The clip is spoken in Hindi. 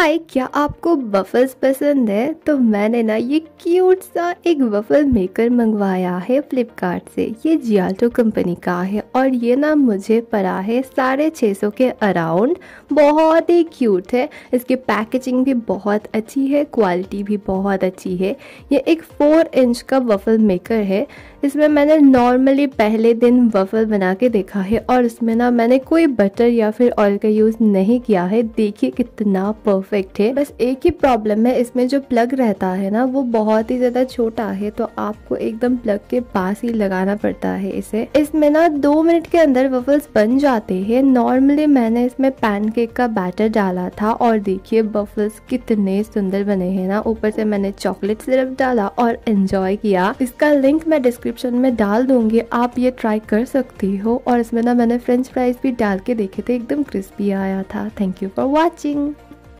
हाय क्या आपको बफल्स पसंद है तो मैंने ना ये क्यूट सा एक बफल मेकर मंगवाया है फ्लिपकार्ट से ये जियाल्टो कंपनी का है और ये ना मुझे पड़ा है साढ़े छः सौ के अराउंड बहुत ही क्यूट है इसकी पैकेजिंग भी बहुत अच्छी है क्वालिटी भी बहुत अच्छी है ये एक फोर इंच का वफल मेकर है इसमें मैंने नॉर्मली पहले दिन वफल बना के देखा है और इसमें ना मैंने कोई बटर या फिर ऑयल का यूज़ नहीं किया है देखिए कितना परफेक्ट है बस एक ही प्रॉब्लम है इसमें जो प्लग रहता है ना वो बहुत ही ज्यादा छोटा है तो आपको एकदम प्लग के पास ही लगाना पड़ता है इसे इसमें ना दो मिनट के अंदर वफल्स बन जाते हैं नॉर्मली मैंने इसमें पैनकेक का बैटर डाला था और देखिए वफल्स कितने सुंदर बने हैं ना ऊपर से मैंने चॉकलेट सिरप डाला और एंजॉय किया इसका लिंक मैं डिस्क्रिप्शन में डाल दूंगी आप ये ट्राई कर सकती हो और इसमें ना मैंने फ्रेंच फ्राइज भी डाल के देखे थे एकदम क्रिस्पी आया था थैंक यू फॉर वॉचिंग